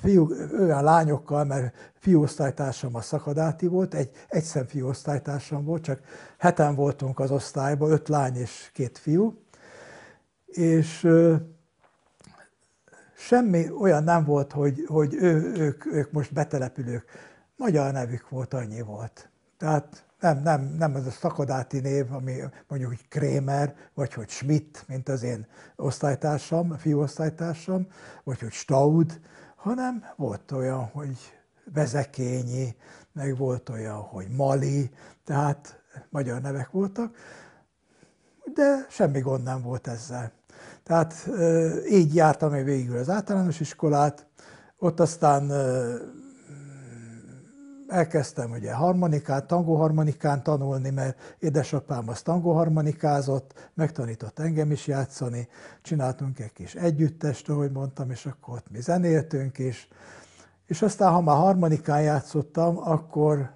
fiú, ő a lányokkal, mert fiúosztálytársam a szakadáti volt, egy egyszem fiúosztálytársam volt, csak heten voltunk az osztályban, öt lány és két fiú, és semmi olyan nem volt, hogy, hogy ő, ők, ők most betelepülők. Magyar nevük volt, annyi volt. Tehát nem, nem, nem az a szakadáti név, ami mondjuk hogy Krémer, vagy hogy Schmidt, mint az én osztálytársam, a fiú osztálytársam, vagy hogy Staud, hanem volt olyan, hogy vezekényi, meg volt olyan, hogy mali, tehát magyar nevek voltak, de semmi gond nem volt ezzel. Tehát így jártam én végül az általános iskolát, ott aztán elkezdtem ugye harmonikát, tangóharmonikán tanulni, mert édesapám az tangóharmonikázott, megtanított engem is játszani, csináltunk egy kis együttest, ahogy mondtam, és akkor ott mi zenéltünk is. És aztán, ha már harmonikán játszottam, akkor,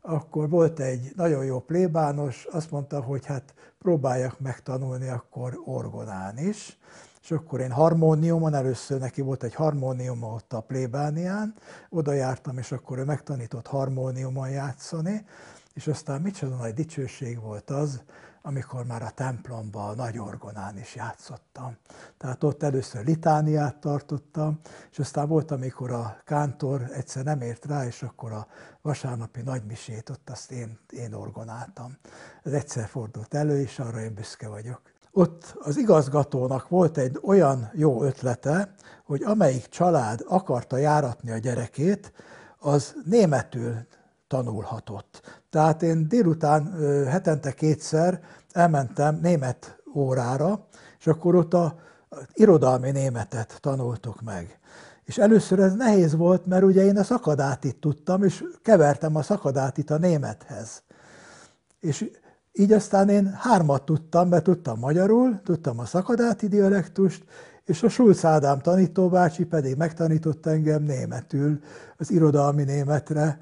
akkor volt egy nagyon jó plébános, azt mondta, hogy hát próbáljak megtanulni akkor orgonán is és akkor én harmóniumon, először neki volt egy harmóniuma ott a plébánián, oda jártam, és akkor ő megtanított harmóniumon játszani, és aztán micsoda nagy dicsőség volt az, amikor már a templomban, a nagy orgonán is játszottam. Tehát ott először litániát tartottam, és aztán volt, amikor a kántor egyszer nem ért rá, és akkor a vasárnapi nagymisét ott azt én, én orgonáltam. Ez egyszer fordult elő, és arra én büszke vagyok ott az igazgatónak volt egy olyan jó ötlete, hogy amelyik család akarta járatni a gyerekét, az németül tanulhatott. Tehát én délután hetente kétszer elmentem német órára, és akkor ott a irodalmi németet tanultuk meg. És először ez nehéz volt, mert ugye én a szakadátit tudtam, és kevertem a szakadátit a némethez. És így aztán én hármat tudtam, mert tudtam magyarul, tudtam a szakadáti dialektust, és a Schulz Ádám tanítóbácsi pedig megtanított engem németül, az irodalmi németre.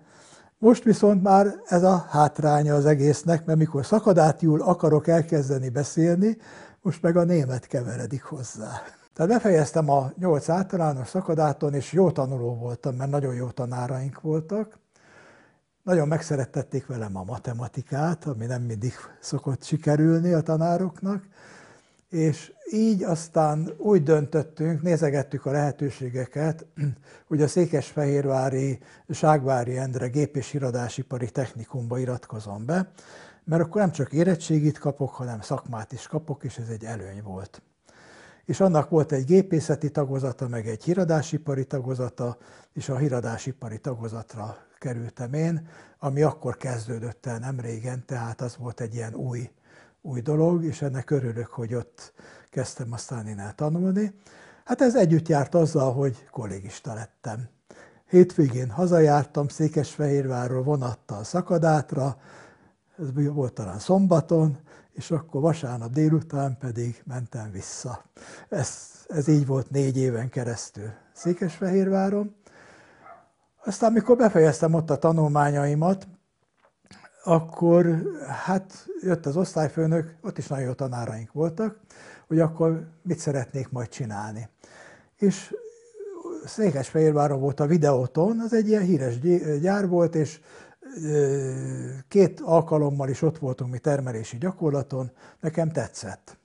Most viszont már ez a hátránya az egésznek, mert mikor szakadátiul akarok elkezdeni beszélni, most meg a német keveredik hozzá. Tehát befejeztem a nyolc általános szakadáton, és jó tanuló voltam, mert nagyon jó tanáraink voltak. Nagyon megszerettették velem a matematikát, ami nem mindig szokott sikerülni a tanároknak, és így aztán úgy döntöttünk, nézegettük a lehetőségeket, hogy a Székesfehérvári Ságvári Endre Gép- és Irodásipari Technikumba iratkozom be, mert akkor nem csak érettségit kapok, hanem szakmát is kapok, és ez egy előny volt. És annak volt egy gépészeti tagozata, meg egy híradásipari tagozata, és a híradásipari tagozatra kerültem én, ami akkor kezdődött el nem régen, tehát az volt egy ilyen új, új dolog, és ennek örülök, hogy ott kezdtem aztán én tanulni. Hát ez együtt járt azzal, hogy kollégista lettem. Hétvégén hazajártam Székesfehérvárról vonattal Szakadátra, ez volt talán szombaton, és akkor vasárnap délután pedig mentem vissza. Ez, ez így volt négy éven keresztül Székesfehérváron, aztán, amikor befejeztem ott a tanulmányaimat, akkor hát jött az osztályfőnök, ott is nagyon jó tanáraink voltak, hogy akkor mit szeretnék majd csinálni. És Székesfehérváron volt a Videoton, az egy ilyen híres gyár volt, és két alkalommal is ott voltunk mi termelési gyakorlaton, nekem tetszett.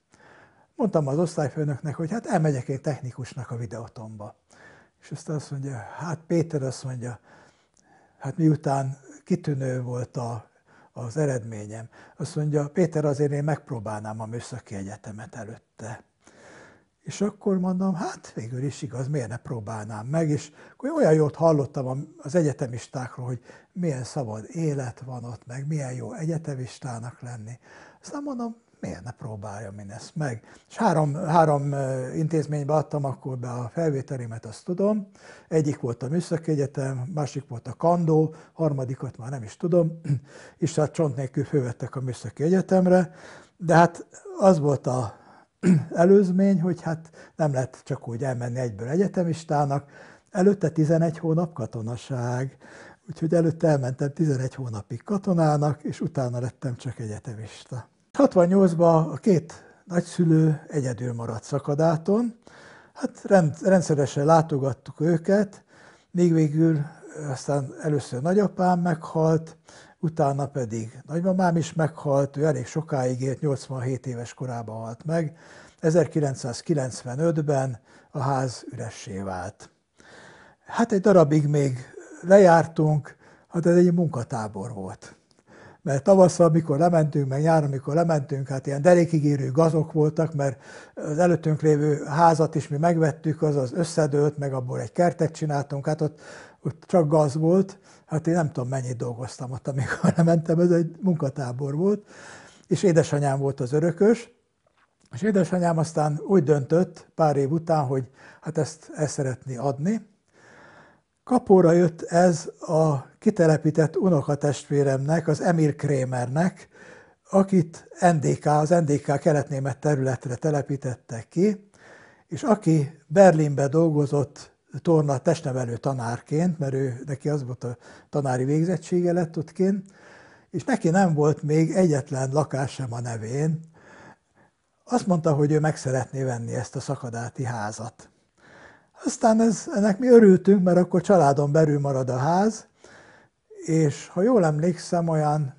Mondtam az osztályfőnöknek, hogy hát elmegyek én technikusnak a Videotonba és azt azt mondja, hát Péter azt mondja, hát miután kitűnő volt a, az eredményem, azt mondja, Péter azért én megpróbálnám a műszaki egyetemet előtte. És akkor mondom, hát végül is igaz, miért ne próbálnám meg, és akkor olyan jót hallottam az egyetemistákról, hogy milyen szabad élet van ott, meg milyen jó egyetemistának lenni. Aztán mondom, miért ne próbáljam én ezt meg? És három, három intézménybe adtam akkor be a felvételimet, azt tudom. Egyik volt a Műszaki Egyetem, másik volt a Kandó, harmadikat már nem is tudom, és hát csont nélkül fővettek a Műszaki Egyetemre, de hát az volt a előzmény, hogy hát nem lehet csak úgy elmenni egyből egyetemistának, előtte 11 hónap katonaság, úgyhogy előtte elmentem 11 hónapig katonának, és utána lettem csak egyetemista. 68-ban a két nagyszülő egyedül maradt szakadáton, hát rend, rendszeresen látogattuk őket, még végül aztán először nagyapám meghalt, utána pedig nagymamám is meghalt, ő elég sokáig élt, 87 éves korában halt meg. 1995-ben a ház üressé vált. Hát egy darabig még lejártunk, hát ez egy munkatábor volt mert tavasszal, mikor lementünk, meg nyáron, amikor lementünk, hát ilyen derékigérő gazok voltak, mert az előttünk lévő házat is mi megvettük, az az összedőlt, meg abból egy kertet csináltunk, hát ott, ott csak gaz volt, hát én nem tudom mennyit dolgoztam ott, amikor lementem, ez egy munkatábor volt, és édesanyám volt az örökös, és édesanyám aztán úgy döntött pár év után, hogy hát ezt ezt szeretné adni, Kapóra jött ez a kitelepített unokatestvéremnek, az Emir Krémernek, akit NDK, az NDK keletnémet területre telepítettek ki, és aki Berlinbe dolgozott torna testnevelő tanárként, mert ő neki az volt a tanári végzettsége lett ott kint, és neki nem volt még egyetlen lakás sem a nevén. Azt mondta, hogy ő meg szeretné venni ezt a szakadáti házat. Aztán ez, ennek mi örültünk, mert akkor családon belül marad a ház, és ha jól emlékszem, olyan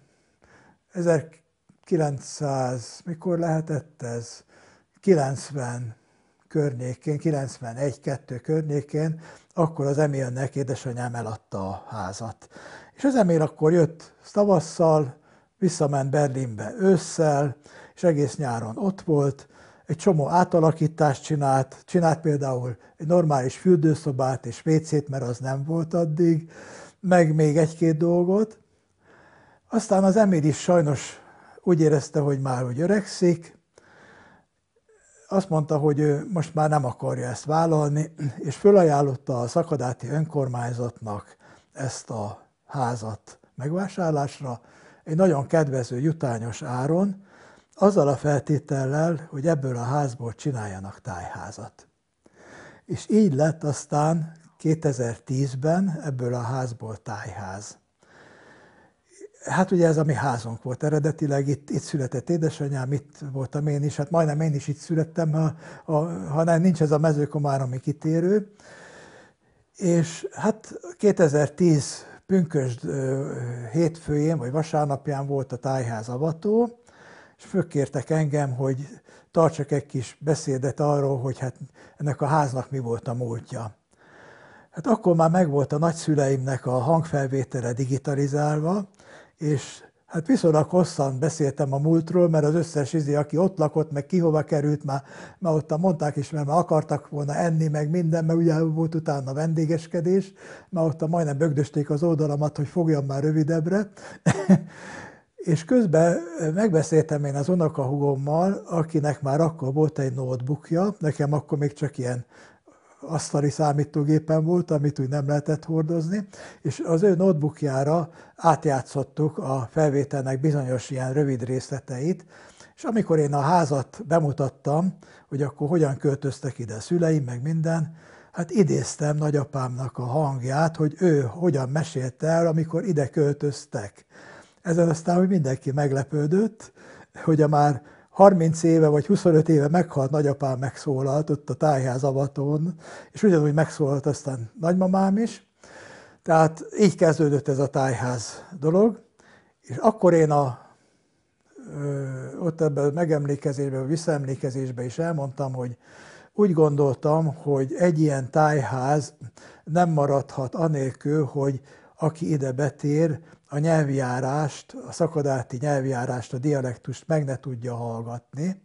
1900, mikor lehetett ez? 90 környékén, 91-2 környékén, akkor az Emilnek édesanyám eladta a házat. És az Emil akkor jött tavasszal, visszament Berlinbe ősszel, és egész nyáron ott volt, egy csomó átalakítást csinált, csinált például egy normális fürdőszobát és wc mert az nem volt addig, meg még egy-két dolgot. Aztán az Emil is sajnos úgy érezte, hogy már hogy öregszik, azt mondta, hogy ő most már nem akarja ezt vállalni, és fölajánlotta a szakadáti önkormányzatnak ezt a házat megvásárlásra, egy nagyon kedvező jutányos áron, azzal a feltétellel, hogy ebből a házból csináljanak tájházat. És így lett aztán 2010-ben ebből a házból tájház. Hát ugye ez a mi házunk volt eredetileg, itt, itt született édesanyám, itt voltam én is, hát majdnem én is itt születtem, ha, ha, ha nem, nincs ez a mezőkomáromi kitérő. És hát 2010 pünkösd hétfőjén vagy vasárnapján volt a tájház avató, és fölkértek engem, hogy tartsak egy kis beszédet arról, hogy hát ennek a háznak mi volt a múltja. Hát akkor már megvolt a nagyszüleimnek a hangfelvétele digitalizálva, és hát viszonylag hosszan beszéltem a múltról, mert az összes izé, aki ott lakott, meg kihova került, már, már ott mondták is, mert már akartak volna enni, meg minden, mert ugye volt utána vendégeskedés, már ott majdnem bögdösték az oldalamat, hogy fogjam már rövidebbre. És közben eh, megbeszéltem én az unokahúgommal, akinek már akkor volt egy notebookja, nekem akkor még csak ilyen asztali számítógépen volt, amit úgy nem lehetett hordozni, és az ő notebookjára átjátszottuk a felvételnek bizonyos ilyen rövid részleteit, és amikor én a házat bemutattam, hogy akkor hogyan költöztek ide a szüleim, meg minden, hát idéztem nagyapámnak a hangját, hogy ő hogyan mesélte el, amikor ide költöztek. Ezen aztán hogy mindenki meglepődött, hogy a már 30 éve vagy 25 éve meghalt nagyapám megszólalt ott a tájház avaton, és ugyanúgy megszólalt aztán nagymamám is. Tehát így kezdődött ez a tájház dolog, és akkor én a, ott ebben a megemlékezésben, a visszaemlékezésben is elmondtam, hogy úgy gondoltam, hogy egy ilyen tájház nem maradhat anélkül, hogy aki ide betér, a nyelvjárást, a szakadáti nyelvjárást, a dialektust meg ne tudja hallgatni,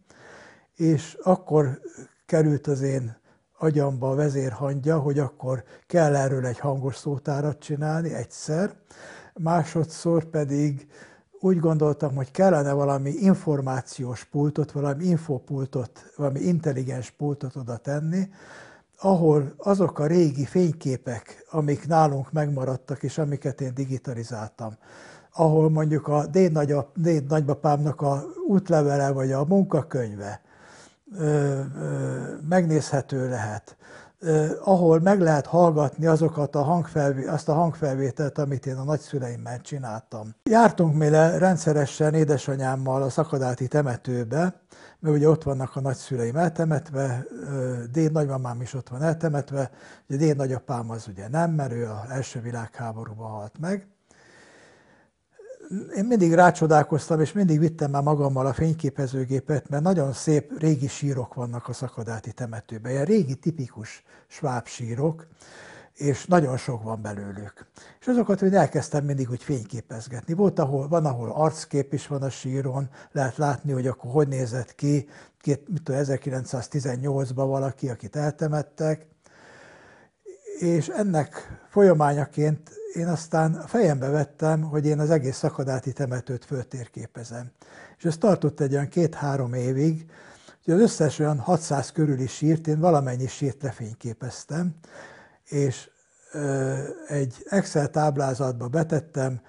és akkor került az én agyamba a vezérhangja, hogy akkor kell erről egy hangos szótárat csinálni egyszer, másodszor pedig úgy gondoltam, hogy kellene valami információs pultot, valami infopultot, valami intelligens pultot oda tenni, ahol azok a régi fényképek, amik nálunk megmaradtak, és amiket én digitalizáltam, ahol mondjuk a déd, nagyap, déd nagybapámnak a útlevele vagy a munkakönyve ö, ö, megnézhető lehet, ahol meg lehet hallgatni azokat a hangfelvé, azt a hangfelvételt, amit én a nagyszüleimmel csináltam. Jártunk mi le rendszeresen édesanyámmal a szakadáti temetőbe, mert ugye ott vannak a nagyszüleim eltemetve, déd nagymamám is ott van eltemetve, ugye déd nagyapám az ugye nem, mert ő az első világháborúban halt meg, én mindig rácsodálkoztam, és mindig vittem már magammal a fényképezőgépet, mert nagyon szép régi sírok vannak a szakadáti temetőben, ilyen régi tipikus sváb sírok, és nagyon sok van belőlük. És azokat hogy elkezdtem mindig úgy fényképezgetni. Volt, ahol, van, ahol arckép is van a síron, lehet látni, hogy akkor hogy nézett ki, 1918-ban valaki, akit eltemettek, és ennek folyamányaként én aztán fejembe vettem, hogy én az egész szakadáti temetőt föltérképezem. És ez tartott egy olyan két-három évig, hogy az összes olyan 600 körüli sírt, én valamennyi sírt lefényképeztem, és egy Excel táblázatba betettem,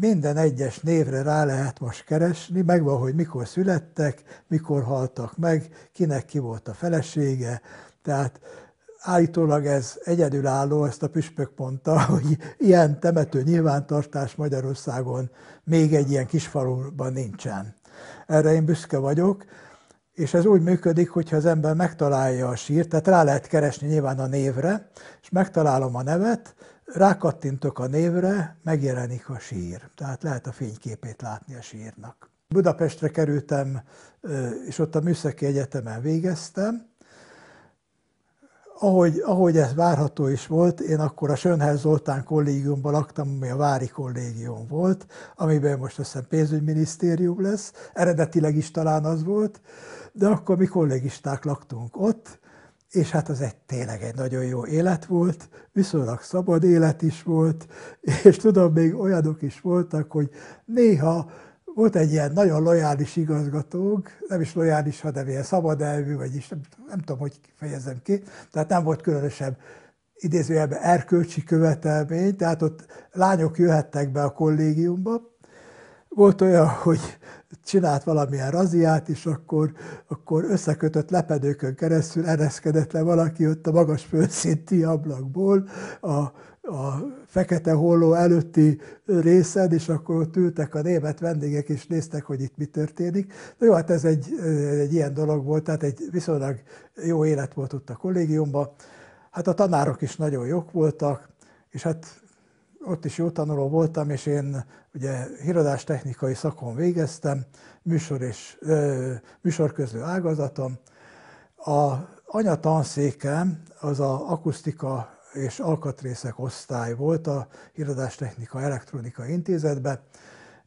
minden egyes névre rá lehet most keresni, megvan, hogy mikor születtek, mikor haltak meg, kinek ki volt a felesége, tehát állítólag ez egyedülálló, ezt a püspök mondta, hogy ilyen temető nyilvántartás Magyarországon még egy ilyen kis faluban nincsen. Erre én büszke vagyok, és ez úgy működik, hogyha az ember megtalálja a sírt, tehát rá lehet keresni nyilván a névre, és megtalálom a nevet, rákattintok a névre, megjelenik a sír. Tehát lehet a fényképét látni a sírnak. Budapestre kerültem, és ott a Műszaki Egyetemen végeztem, ahogy, ahogy ez várható is volt, én akkor a Sönhel Zoltán kollégiumban laktam, ami a Vári kollégium volt, amiben most a pénzügyminisztérium lesz, eredetileg is talán az volt, de akkor mi kollégisták laktunk ott, és hát az egy tényleg egy nagyon jó élet volt, viszonylag szabad élet is volt, és tudom, még olyanok is voltak, hogy néha volt egy ilyen nagyon lojális igazgatók, nem is lojális, hanem ilyen szabad elvű, vagyis nem, nem tudom, hogy fejezem ki, tehát nem volt különösebb idézőjelben erkölcsi követelmény, tehát ott lányok jöhettek be a kollégiumba, volt olyan, hogy csinált valamilyen raziát, és akkor, akkor összekötött lepedőkön keresztül ereszkedett le valaki ott a magas főszinti ablakból a a fekete holló előtti részen, és akkor ott ültek a német vendégek, és néztek, hogy itt mi történik. Na jó, hát ez egy, egy ilyen dolog volt, tehát egy viszonylag jó élet volt ott a kollégiumban. Hát a tanárok is nagyon jók voltak, és hát ott is jó tanuló voltam, és én ugye híradástechnikai szakon végeztem, műsor és, ö, műsorközlő ágazatom. A anyatanszékem az a akusztika és alkatrészek osztály volt a Híradástechnika Elektronika Intézetben.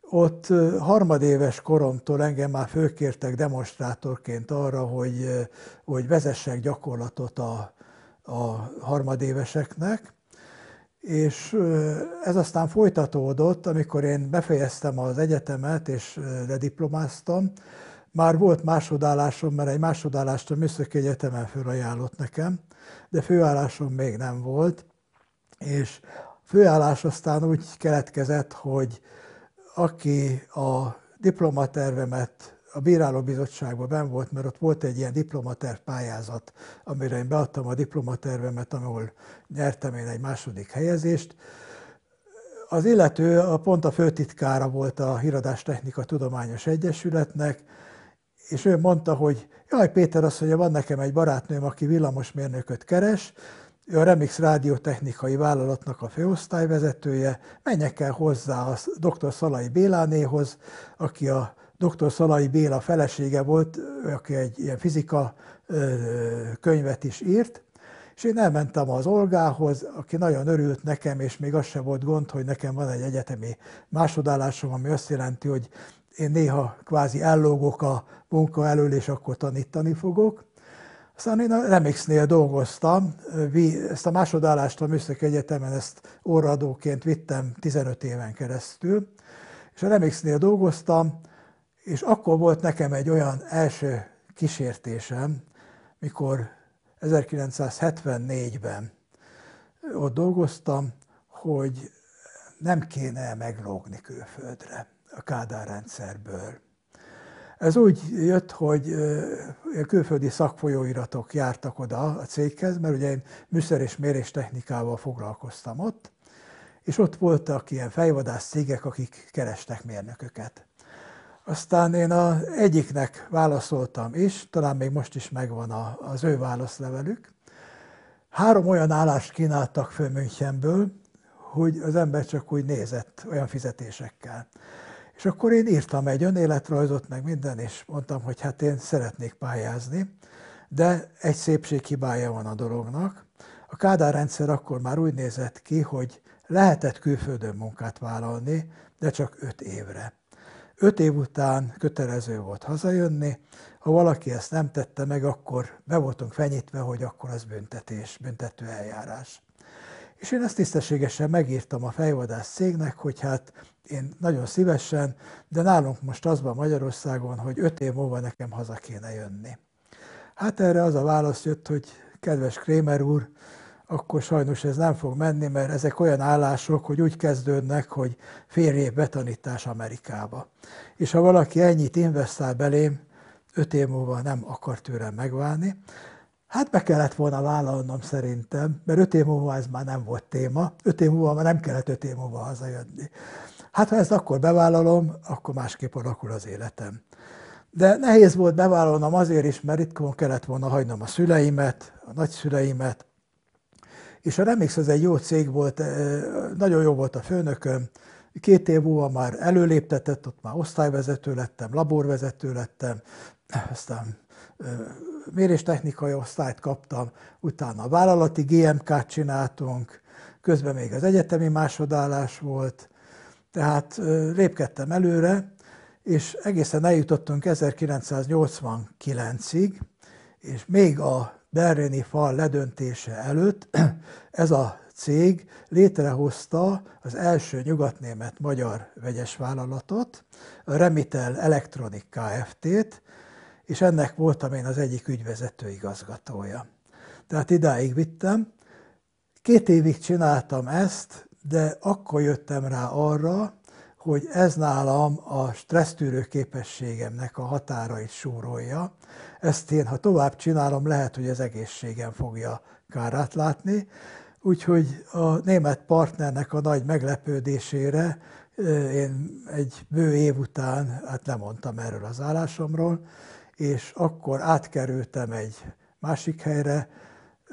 Ott harmadéves koromtól engem már főkértek demonstrátorként arra, hogy, hogy vezessek gyakorlatot a, a harmadéveseknek, és ez aztán folytatódott, amikor én befejeztem az egyetemet és lediplomáztam, már volt másodállásom, mert egy másodállást a Műszaki Egyetemen felajánlott nekem, de főállásom még nem volt, és főállás aztán úgy keletkezett, hogy aki a diplomatervemet a bírálóbizottságban ben volt, mert ott volt egy ilyen diplomaterv pályázat, amire én beadtam a diplomatervemet, ahol nyertem én egy második helyezést. Az illető a, pont a főtitkára volt a Híradás Technika Tudományos Egyesületnek, és ő mondta, hogy jaj Péter, azt mondja, van nekem egy barátnőm, aki villamosmérnököt keres, ő a Remix rádiotechnikai Vállalatnak a főosztályvezetője, menjek el hozzá a dr. Szalai Bélánéhoz, aki a dr. Szalai Béla felesége volt, aki egy ilyen fizika könyvet is írt, és én elmentem az Olgához, aki nagyon örült nekem, és még az se volt gond, hogy nekem van egy egyetemi másodállásom, ami azt jelenti, hogy én néha kvázi ellógok a munka elől, és akkor tanítani fogok. Aztán én a Remixnél dolgoztam, ezt a másodállást a Műszaki Egyetemen, ezt óradóként vittem 15 éven keresztül, és a Remixnél dolgoztam, és akkor volt nekem egy olyan első kísértésem, mikor 1974-ben ott dolgoztam, hogy nem kéne meglógni külföldre a Kádár rendszerből. Ez úgy jött, hogy külföldi szakfolyóiratok jártak oda a céghez, mert ugye én műszer és technikával foglalkoztam ott, és ott voltak ilyen fejvadász cégek, akik kerestek mérnököket. Aztán én a egyiknek válaszoltam is, talán még most is megvan a, az ő válaszlevelük. Három olyan állást kínáltak föl Münchenből, hogy az ember csak úgy nézett olyan fizetésekkel. És akkor én írtam egy önéletrajzot, meg minden, és mondtam, hogy hát én szeretnék pályázni, de egy szépség hibája van a dolognak. A Kádár rendszer akkor már úgy nézett ki, hogy lehetett külföldön munkát vállalni, de csak öt évre. Öt év után kötelező volt hazajönni, ha valaki ezt nem tette meg, akkor be voltunk fenyítve, hogy akkor az büntetés, büntető eljárás. És én ezt tisztességesen megírtam a fejvadász cégnek, hogy hát én nagyon szívesen, de nálunk most az van Magyarországon, hogy öt év múlva nekem haza kéne jönni. Hát erre az a válasz jött, hogy kedves Krémer úr, akkor sajnos ez nem fog menni, mert ezek olyan állások, hogy úgy kezdődnek, hogy fél év betanítás Amerikába. És ha valaki ennyit investál belém, öt év múlva nem akar tőlem megválni, Hát be kellett volna vállalnom szerintem, mert öt év múlva ez már nem volt téma, öt év múlva már nem kellett öt év múlva hazajönni. Hát ha ezt akkor bevállalom, akkor másképp alakul az életem. De nehéz volt bevállalnom azért is, mert itt kellett volna hagynom a szüleimet, a nagyszüleimet, és a Remix az egy jó cég volt, eh, nagyon jó volt a főnököm, két év múlva már előléptetett, ott már osztályvezető lettem, laborvezető lettem, eh, aztán eh, méréstechnikai osztályt kaptam, utána a vállalati GMK-t csináltunk, közben még az egyetemi másodállás volt, tehát lépkedtem előre, és egészen eljutottunk 1989-ig, és még a berlini fal ledöntése előtt ez a cég létrehozta az első nyugatnémet magyar vegyes vállalatot, a Remitel Electronic Kft-t, és ennek voltam én az egyik ügyvezető igazgatója. Tehát idáig vittem. Két évig csináltam ezt, de akkor jöttem rá arra, hogy ez nálam a stressztűrő képességemnek a határait súrolja. Ezt én, ha tovább csinálom, lehet, hogy az egészségem fogja kárát látni. Úgyhogy a német partnernek a nagy meglepődésére én egy bő év után hát lemondtam erről az állásomról, és akkor átkerültem egy másik helyre,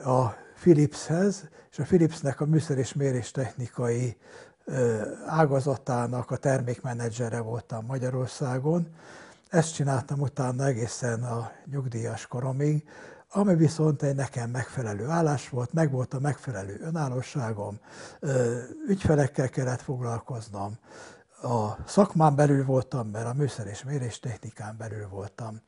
a Philipshez, és a Philipsnek a műszer és méréstechnikai ágazatának a termékmenedzsere voltam Magyarországon. Ezt csináltam utána egészen a nyugdíjas koromig, ami viszont egy nekem megfelelő állás volt, meg volt a megfelelő önállóságom, ügyfelekkel kellett foglalkoznom, a szakmán belül voltam, mert a műszer és méréstechnikán belül voltam.